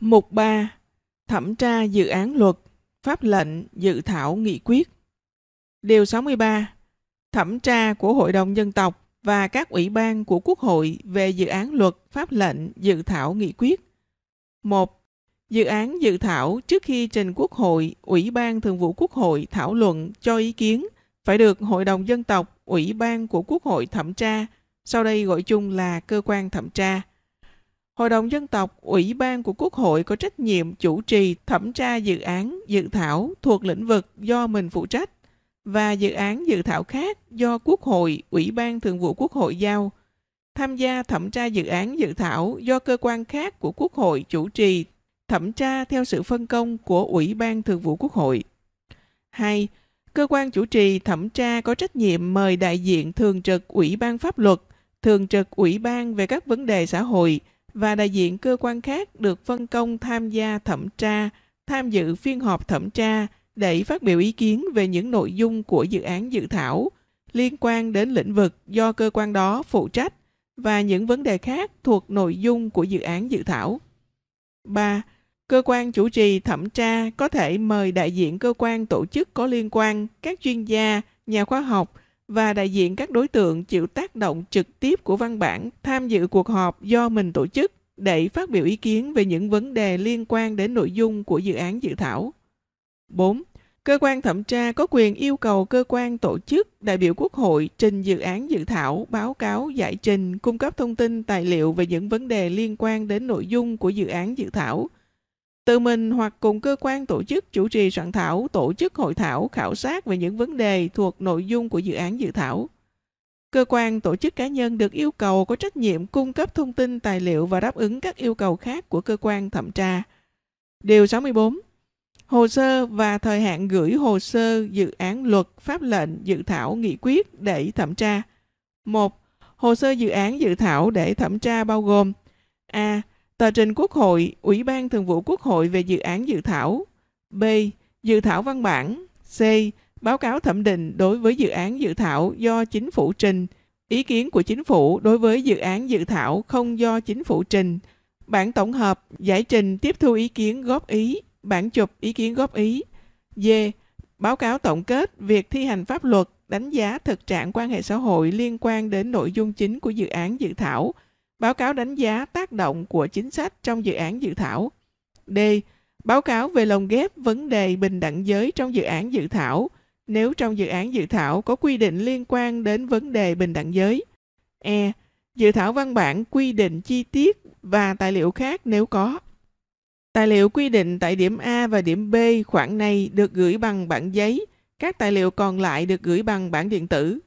Mục 3. Thẩm tra dự án luật, pháp lệnh, dự thảo nghị quyết. Điều 63. Thẩm tra của Hội đồng Dân tộc và các ủy ban của Quốc hội về dự án luật, pháp lệnh, dự thảo nghị quyết. 1. Dự án dự thảo trước khi trình Quốc hội, Ủy ban Thường vụ Quốc hội thảo luận cho ý kiến phải được Hội đồng Dân tộc, Ủy ban của Quốc hội thẩm tra, sau đây gọi chung là cơ quan thẩm tra. Hội đồng Dân tộc, Ủy ban của Quốc hội có trách nhiệm chủ trì thẩm tra dự án dự thảo thuộc lĩnh vực do mình phụ trách và dự án dự thảo khác do Quốc hội, Ủy ban Thường vụ Quốc hội giao. Tham gia thẩm tra dự án dự thảo do cơ quan khác của Quốc hội chủ trì thẩm tra theo sự phân công của Ủy ban Thường vụ Quốc hội. 2. Cơ quan chủ trì thẩm tra có trách nhiệm mời đại diện thường trực Ủy ban Pháp luật, thường trực Ủy ban về các vấn đề xã hội – và đại diện cơ quan khác được phân công tham gia thẩm tra, tham dự phiên họp thẩm tra để phát biểu ý kiến về những nội dung của dự án dự thảo liên quan đến lĩnh vực do cơ quan đó phụ trách và những vấn đề khác thuộc nội dung của dự án dự thảo. 3. Cơ quan chủ trì thẩm tra có thể mời đại diện cơ quan tổ chức có liên quan, các chuyên gia, nhà khoa học và đại diện các đối tượng chịu tác động trực tiếp của văn bản tham dự cuộc họp do mình tổ chức để phát biểu ý kiến về những vấn đề liên quan đến nội dung của dự án dự thảo. 4. Cơ quan thẩm tra có quyền yêu cầu cơ quan tổ chức, đại biểu quốc hội trình dự án dự thảo, báo cáo, giải trình, cung cấp thông tin, tài liệu về những vấn đề liên quan đến nội dung của dự án dự thảo, tự mình hoặc cùng cơ quan tổ chức chủ trì soạn thảo, tổ chức hội thảo, khảo sát về những vấn đề thuộc nội dung của dự án dự thảo. Cơ quan tổ chức cá nhân được yêu cầu có trách nhiệm cung cấp thông tin, tài liệu và đáp ứng các yêu cầu khác của cơ quan thẩm tra. Điều 64. Hồ sơ và thời hạn gửi hồ sơ dự án luật, pháp lệnh, dự thảo, nghị quyết để thẩm tra. một Hồ sơ dự án dự thảo để thẩm tra bao gồm A. Tờ trình Quốc hội, Ủy ban Thường vụ Quốc hội về dự án dự thảo. B. Dự thảo văn bản. C. Báo cáo thẩm định đối với dự án dự thảo do chính phủ trình. Ý kiến của chính phủ đối với dự án dự thảo không do chính phủ trình. Bản tổng hợp, giải trình tiếp thu ý kiến góp ý. Bản chụp ý kiến góp ý. D. Báo cáo tổng kết việc thi hành pháp luật, đánh giá thực trạng quan hệ xã hội liên quan đến nội dung chính của dự án dự thảo – Báo cáo đánh giá tác động của chính sách trong dự án dự thảo. D. Báo cáo về lồng ghép vấn đề bình đẳng giới trong dự án dự thảo nếu trong dự án dự thảo có quy định liên quan đến vấn đề bình đẳng giới. E. Dự thảo văn bản quy định chi tiết và tài liệu khác nếu có. Tài liệu quy định tại điểm A và điểm B khoảng này được gửi bằng bản giấy, các tài liệu còn lại được gửi bằng bản điện tử.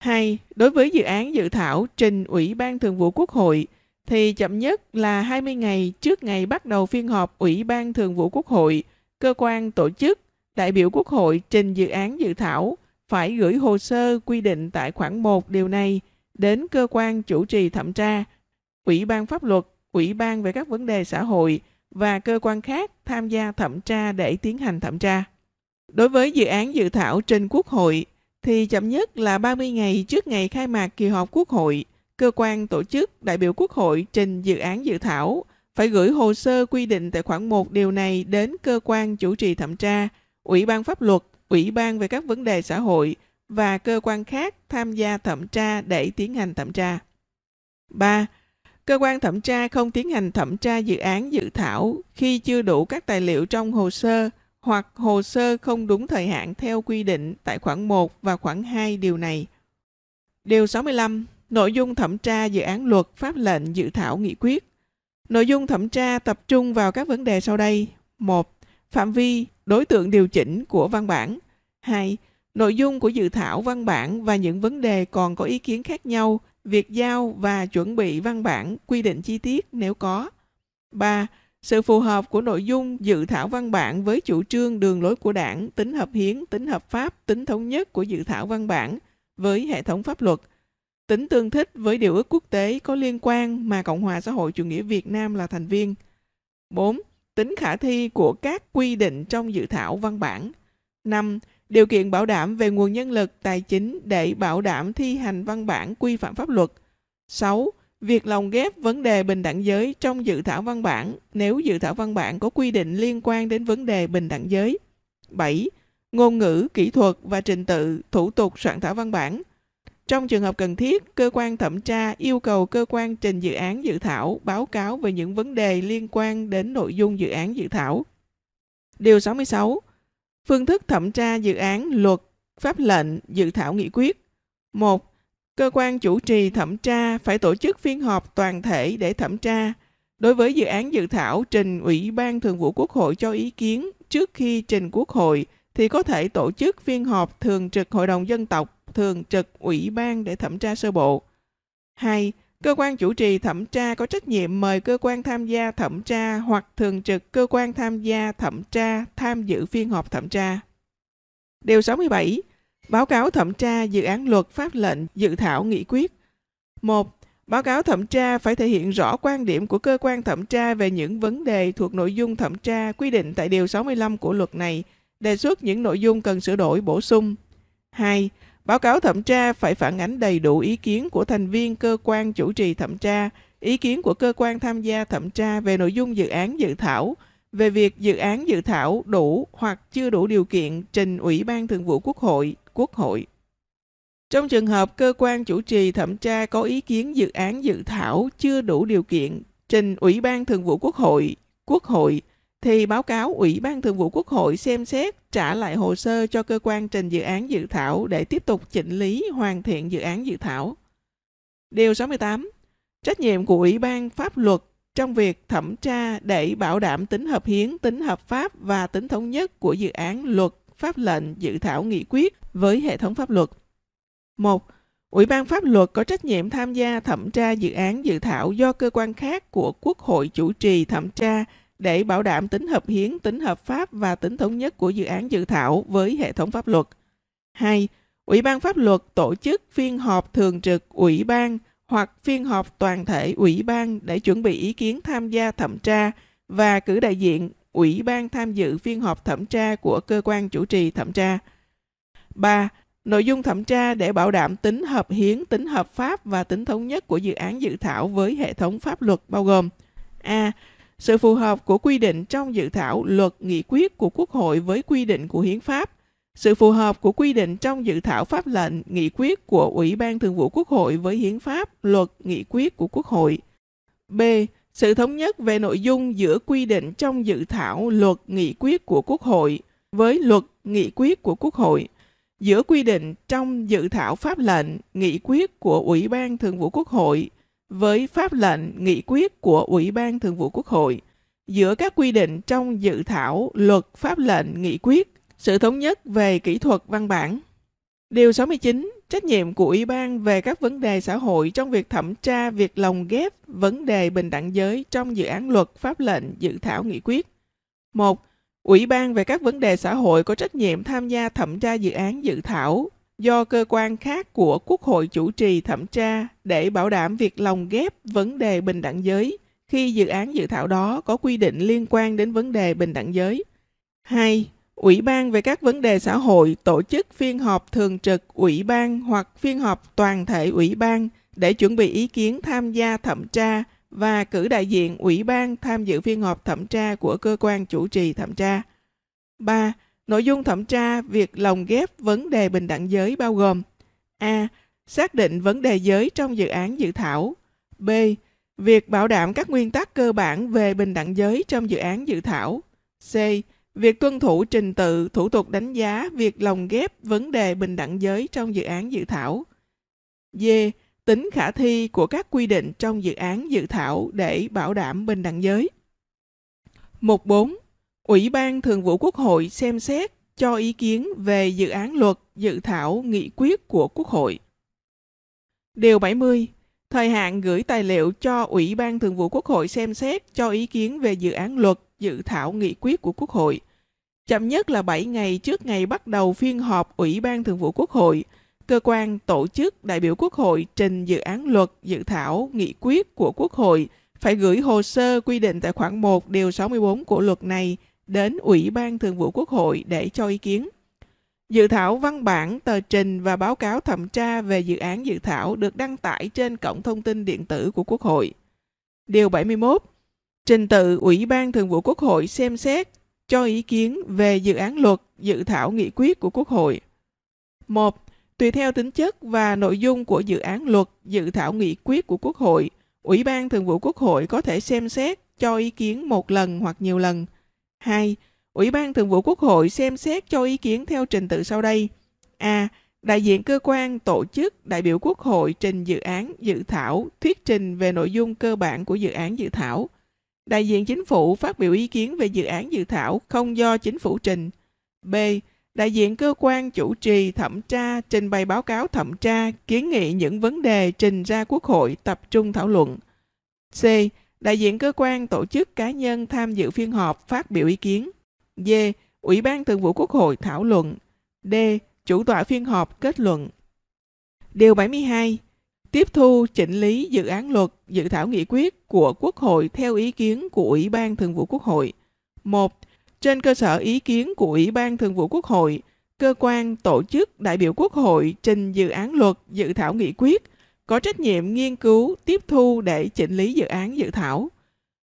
2. Đối với dự án dự thảo trình Ủy ban Thường vụ Quốc hội thì chậm nhất là 20 ngày trước ngày bắt đầu phiên họp Ủy ban Thường vụ Quốc hội, cơ quan tổ chức, đại biểu Quốc hội trình dự án dự thảo phải gửi hồ sơ quy định tại khoản 1 điều này đến cơ quan chủ trì thẩm tra, Ủy ban pháp luật, Ủy ban về các vấn đề xã hội và cơ quan khác tham gia thẩm tra để tiến hành thẩm tra. Đối với dự án dự thảo trên Quốc hội thì chậm nhất là 30 ngày trước ngày khai mạc kỳ họp Quốc hội, cơ quan tổ chức đại biểu Quốc hội trình dự án dự thảo phải gửi hồ sơ quy định tại khoản 1 điều này đến cơ quan chủ trì thẩm tra, Ủy ban pháp luật, Ủy ban về các vấn đề xã hội và cơ quan khác tham gia thẩm tra để tiến hành thẩm tra. 3. Cơ quan thẩm tra không tiến hành thẩm tra dự án dự thảo khi chưa đủ các tài liệu trong hồ sơ hoặc hồ sơ không đúng thời hạn theo quy định tại khoản 1 và khoản 2 điều này. Điều 65. Nội dung thẩm tra dự án luật, pháp lệnh, dự thảo nghị quyết. Nội dung thẩm tra tập trung vào các vấn đề sau đây. 1. Phạm vi, đối tượng điều chỉnh của văn bản. 2. Nội dung của dự thảo văn bản và những vấn đề còn có ý kiến khác nhau, việc giao và chuẩn bị văn bản quy định chi tiết nếu có. 3 sự phù hợp của nội dung dự thảo văn bản với chủ trương đường lối của đảng tính hợp hiến tính hợp pháp tính thống nhất của dự thảo văn bản với hệ thống pháp luật tính tương thích với điều ước quốc tế có liên quan mà cộng hòa xã hội chủ nghĩa việt nam là thành viên 4. Tính khả thi của các quy định trong dự thảo văn bản. 5. Điều kiện bảo đảm về nguồn nhân lực, tài chính để bảo đảm thi hành văn bản quy phạm pháp luật. 6. Việc lồng ghép vấn đề bình đẳng giới trong dự thảo văn bản nếu dự thảo văn bản có quy định liên quan đến vấn đề bình đẳng giới. 7. Ngôn ngữ, kỹ thuật và trình tự, thủ tục soạn thảo văn bản. Trong trường hợp cần thiết, cơ quan thẩm tra yêu cầu cơ quan trình dự án dự thảo báo cáo về những vấn đề liên quan đến nội dung dự án dự thảo. Điều 66. Phương thức thẩm tra dự án luật, pháp lệnh, dự thảo nghị quyết. 1 cơ quan chủ trì thẩm tra phải tổ chức phiên họp toàn thể để thẩm tra. Đối với dự án dự thảo trình Ủy ban Thường vụ Quốc hội cho ý kiến trước khi trình Quốc hội thì có thể tổ chức phiên họp thường trực Hội đồng Dân tộc, thường trực Ủy ban để thẩm tra sơ bộ. Hai, Cơ quan chủ trì thẩm tra có trách nhiệm mời cơ quan tham gia thẩm tra hoặc thường trực cơ quan tham gia thẩm tra tham dự phiên họp thẩm tra. Điều 67. Báo cáo thẩm tra dự án luật pháp lệnh dự thảo nghị quyết. 1. Báo cáo thẩm tra phải thể hiện rõ quan điểm của cơ quan thẩm tra về những vấn đề thuộc nội dung thẩm tra quy định tại Điều 65 của luật này, đề xuất những nội dung cần sửa đổi bổ sung. 2. Báo cáo thẩm tra phải phản ánh đầy đủ ý kiến của thành viên cơ quan chủ trì thẩm tra, ý kiến của cơ quan tham gia thẩm tra về nội dung dự án dự thảo, về việc dự án dự thảo đủ hoặc chưa đủ điều kiện trình Ủy ban Thường vụ Quốc hội Quốc hội. Trong trường hợp cơ quan chủ trì thẩm tra có ý kiến dự án dự thảo chưa đủ điều kiện trình Ủy ban Thường vụ Quốc hội, Quốc hội thì báo cáo Ủy ban Thường vụ Quốc hội xem xét trả lại hồ sơ cho cơ quan trình dự án dự thảo để tiếp tục chỉnh lý hoàn thiện dự án dự thảo. Điều 68. Trách nhiệm của Ủy ban pháp luật trong việc thẩm tra để bảo đảm tính hợp hiến, tính hợp pháp và tính thống nhất của dự án luật pháp lệnh, dự thảo nghị quyết với hệ thống pháp luật. 1. Ủy ban pháp luật có trách nhiệm tham gia thẩm tra dự án dự thảo do cơ quan khác của Quốc hội chủ trì thẩm tra để bảo đảm tính hợp hiến, tính hợp pháp và tính thống nhất của dự án dự thảo với hệ thống pháp luật. 2. Ủy ban pháp luật tổ chức phiên họp thường trực ủy ban hoặc phiên họp toàn thể ủy ban để chuẩn bị ý kiến tham gia thẩm tra và cử đại diện ủy ban tham dự phiên họp thẩm tra của cơ quan chủ trì thẩm tra. 3. Nội dung thẩm tra để bảo đảm tính hợp hiến, tính hợp pháp và tính thống nhất của dự án dự thảo với hệ thống pháp luật bao gồm A. Sự phù hợp của quy định trong dự thảo luật nghị quyết của Quốc hội với quy định của Hiến pháp. Sự phù hợp của quy định trong dự thảo pháp lệnh nghị quyết của Ủy ban Thường vụ Quốc hội với Hiến pháp, luật, nghị quyết của Quốc hội. B sự thống nhất về nội dung giữa quy định trong dự thảo luật nghị quyết của Quốc hội với luật nghị quyết của Quốc hội, giữa quy định trong dự thảo pháp lệnh nghị quyết của Ủy ban Thường vụ Quốc hội với pháp lệnh nghị quyết của Ủy ban Thường vụ Quốc hội, giữa các quy định trong dự thảo luật pháp lệnh nghị quyết, sự thống nhất về kỹ thuật văn bản. Điều 69 trách nhiệm của Ủy ban về các vấn đề xã hội trong việc thẩm tra việc lồng ghép vấn đề bình đẳng giới trong dự án luật, pháp lệnh, dự thảo nghị quyết. một Ủy ban về các vấn đề xã hội có trách nhiệm tham gia thẩm tra dự án dự thảo do cơ quan khác của Quốc hội chủ trì thẩm tra để bảo đảm việc lồng ghép vấn đề bình đẳng giới khi dự án dự thảo đó có quy định liên quan đến vấn đề bình đẳng giới. 2. Ủy ban về các vấn đề xã hội tổ chức phiên họp thường trực ủy ban hoặc phiên họp toàn thể ủy ban để chuẩn bị ý kiến tham gia thẩm tra và cử đại diện ủy ban tham dự phiên họp thẩm tra của cơ quan chủ trì thẩm tra. 3. Nội dung thẩm tra việc lồng ghép vấn đề bình đẳng giới bao gồm A. Xác định vấn đề giới trong dự án dự thảo. B. Việc bảo đảm các nguyên tắc cơ bản về bình đẳng giới trong dự án dự thảo. C Việc tuân thủ trình tự, thủ tục đánh giá, việc lồng ghép vấn đề bình đẳng giới trong dự án dự thảo. D. Tính khả thi của các quy định trong dự án dự thảo để bảo đảm bình đẳng giới. Mục 4. Ủy ban Thường vụ Quốc hội xem xét cho ý kiến về dự án luật dự thảo nghị quyết của Quốc hội. Điều 70. Thời hạn gửi tài liệu cho Ủy ban Thường vụ Quốc hội xem xét cho ý kiến về dự án luật dự thảo nghị quyết của Quốc hội. Chậm nhất là 7 ngày trước ngày bắt đầu phiên họp Ủy ban Thường vụ Quốc hội, cơ quan tổ chức đại biểu Quốc hội trình dự án luật, dự thảo, nghị quyết của Quốc hội phải gửi hồ sơ quy định tại khoản 1 điều 64 của luật này đến Ủy ban Thường vụ Quốc hội để cho ý kiến. Dự thảo văn bản, tờ trình và báo cáo thẩm tra về dự án dự thảo được đăng tải trên cổng thông tin điện tử của Quốc hội. Điều 71 trình tự Ủy ban Thường vụ Quốc hội xem xét cho ý kiến về dự án luật dự thảo nghị quyết của Quốc hội. 1. Tùy theo tính chất và nội dung của dự án luật dự thảo nghị quyết của Quốc hội, Ủy ban Thường vụ Quốc hội có thể xem xét cho ý kiến một lần hoặc nhiều lần. 2. Ủy ban Thường vụ Quốc hội xem xét cho ý kiến theo trình tự sau đây. A. Đại diện cơ quan, tổ chức, đại biểu Quốc hội trình dự án, dự thảo, thuyết trình về nội dung cơ bản của dự án dự thảo. Đại diện chính phủ phát biểu ý kiến về dự án dự thảo không do chính phủ trình. B. Đại diện cơ quan chủ trì thẩm tra trình bày báo cáo thẩm tra kiến nghị những vấn đề trình ra Quốc hội tập trung thảo luận. C. Đại diện cơ quan tổ chức cá nhân tham dự phiên họp phát biểu ý kiến. D. Ủy ban Thường vụ Quốc hội thảo luận. D. Chủ tọa phiên họp kết luận. Điều 72 tiếp thu chỉnh lý dự án luật, dự thảo nghị quyết của Quốc hội theo ý kiến của Ủy ban Thường vụ Quốc hội. 1. Trên cơ sở ý kiến của Ủy ban Thường vụ Quốc hội, cơ quan, tổ chức, đại biểu Quốc hội trình dự án luật, dự thảo nghị quyết có trách nhiệm nghiên cứu, tiếp thu để chỉnh lý dự án dự thảo.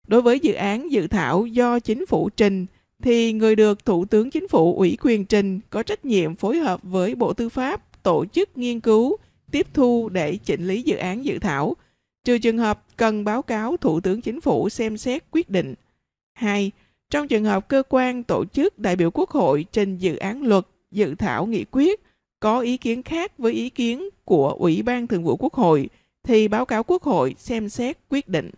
Đối với dự án dự thảo do chính phủ trình thì người được Thủ tướng Chính phủ ủy quyền trình có trách nhiệm phối hợp với Bộ Tư pháp tổ chức nghiên cứu, tiếp thu để chỉnh lý dự án dự thảo, trừ trường hợp cần báo cáo Thủ tướng Chính phủ xem xét quyết định. 2. Trong trường hợp cơ quan tổ chức đại biểu Quốc hội trình dự án luật, dự thảo nghị quyết có ý kiến khác với ý kiến của Ủy ban Thường vụ Quốc hội thì báo cáo Quốc hội xem xét quyết định.